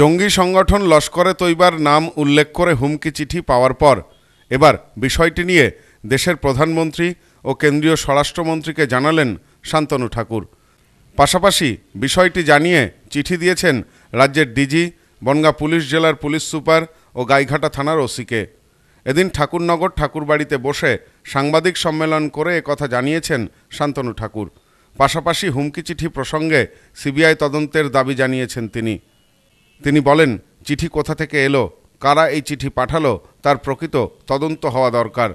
জঙ্গি সংগঠন লস্করে তৈবার নাম উল্লেখ করে হুমকি চিঠি পাওয়ার পর এবার বিষয়টি নিয়ে দেশের প্রধানমন্ত্রী ও কেন্দ্রীয় স্বরাষ্ট্রমন্ত্রীকে জানালেন শান্তনু ঠাকুর পাশাপাশি বিষয়টি জানিয়ে চিঠি দিয়েছেন রাজ্যের ডিজি বনগা পুলিশ জেলার পুলিশ সুপার ও গাইঘাটা থানার ওসিকে এদিন ঠাকুরনগর ঠাকুরবাড়িতে বসে সাংবাদিক সম্মেলন করে কথা জানিয়েছেন শান্তনু ঠাকুর পাশাপাশি হুমকি চিঠি প্রসঙ্গে সিবিআই তদন্তের দাবি জানিয়েছেন তিনি তিনি বলেন চিঠি কোথা থেকে এলো কারা এই চিঠি পাঠালো তার প্রকৃত তদন্ত হওয়া দরকার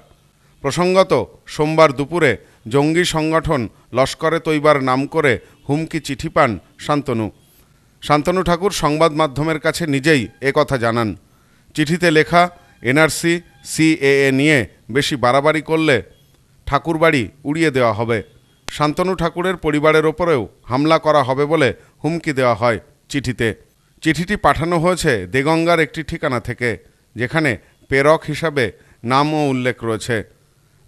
প্রসঙ্গত সোমবার দুপুরে জঙ্গি সংগঠন লস্করে তৈবার নাম করে হুমকি চিঠি পান শান্তনু শান্তনু ঠাকুর সংবাদ মাধ্যমের কাছে নিজেই কথা জানান চিঠিতে লেখা এনআরসি সিএএ নিয়ে বেশি বাড়াবাড়ি করলে ঠাকুরবাড়ি উড়িয়ে দেওয়া হবে শান্তনু ঠাকুরের পরিবারের ওপরেও হামলা করা হবে বলে হুমকি দেওয়া হয় চিঠিতে চিঠিটি পাঠানো হয়েছে দেগঙ্গার একটি ঠিকানা থেকে যেখানে প্রেরক হিসাবে নামও উল্লেখ রয়েছে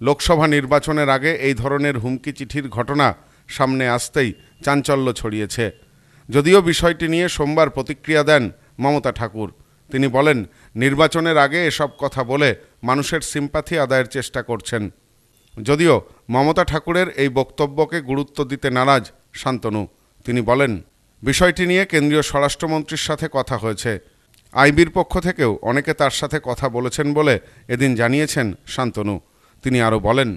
লোকসভা নির্বাচনের আগে এই ধরনের হুমকি চিঠির ঘটনা সামনে আসতেই চাঞ্চল্য ছড়িয়েছে যদিও বিষয়টি নিয়ে সোমবার প্রতিক্রিয়া দেন মমতা ঠাকুর তিনি বলেন নির্বাচনের আগে এসব কথা বলে মানুষের সিম্পাথি আদায়ের চেষ্টা করছেন যদিও মমতা ঠাকুরের এই বক্তব্যকে গুরুত্ব দিতে নারাজ শান্তনু তিনি বলেন বিষয়টি নিয়ে কেন্দ্রীয় স্বরাষ্ট্রমন্ত্রীর সাথে কথা হয়েছে আইবির পক্ষ থেকেও অনেকে তার সাথে কথা বলেছেন বলে এদিন জানিয়েছেন শান্তনু তিনি আরও বলেন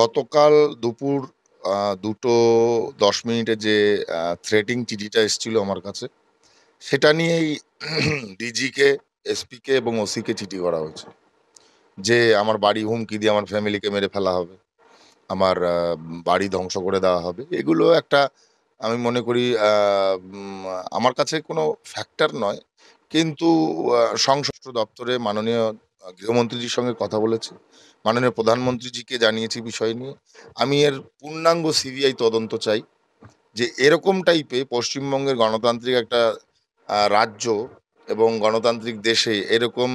গতকাল দুপুর দুটো দশ মিনিটে যে থ্রেটিং চিঠিটা এসেছিল আমার কাছে সেটা নিয়েই ডিজিকে এসপিকে এবং ওসিকে চিঠি করা হয়েছে যে আমার বাড়ি হুমকি দিয়ে আমার ফ্যামিলিকে মেরে ফেলা হবে আমার বাড়ি ধ্বংস করে দেওয়া হবে এগুলো একটা আমি মনে করি আমার কাছে কোনো ফ্যাক্টর নয় কিন্তু সংশ্লিষ্ট দপ্তরে মাননীয় গৃহমন্ত্রীজির সঙ্গে কথা বলেছি মাননীয় প্রধানমন্ত্রীজিকে জানিয়েছি বিষয় নিয়ে আমি এর পূর্ণাঙ্গ সিবিআই তদন্ত চাই যে এরকম টাইপে পশ্চিমবঙ্গের গণতান্ত্রিক একটা রাজ্য এবং গণতান্ত্রিক দেশে এরকম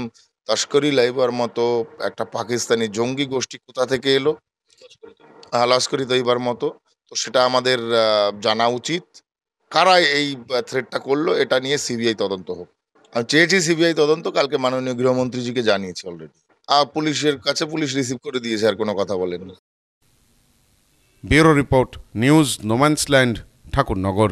তস্করি লাইবার মতো একটা পাকিস্তানি জঙ্গি গোষ্ঠী কোথা থেকে এলো লস্করি তৈবার হ্যাঁ, মতো তো সেটা আমাদের জানা উচিত কারা এই থ্রেটটা করলো এটা নিয়ে সিবিআই তদন্ত হোক আমি চেয়েছি সিবিআই তদন্ত কালকে মাননীয় গৃহমন্ত্রীজিকে জানিয়েছি অলরেডি আর পুলিশের কাছে পুলিশ রিসিভ করে দিয়েছে আর কোনো কথা না bureau report news no man's land Thakurnagar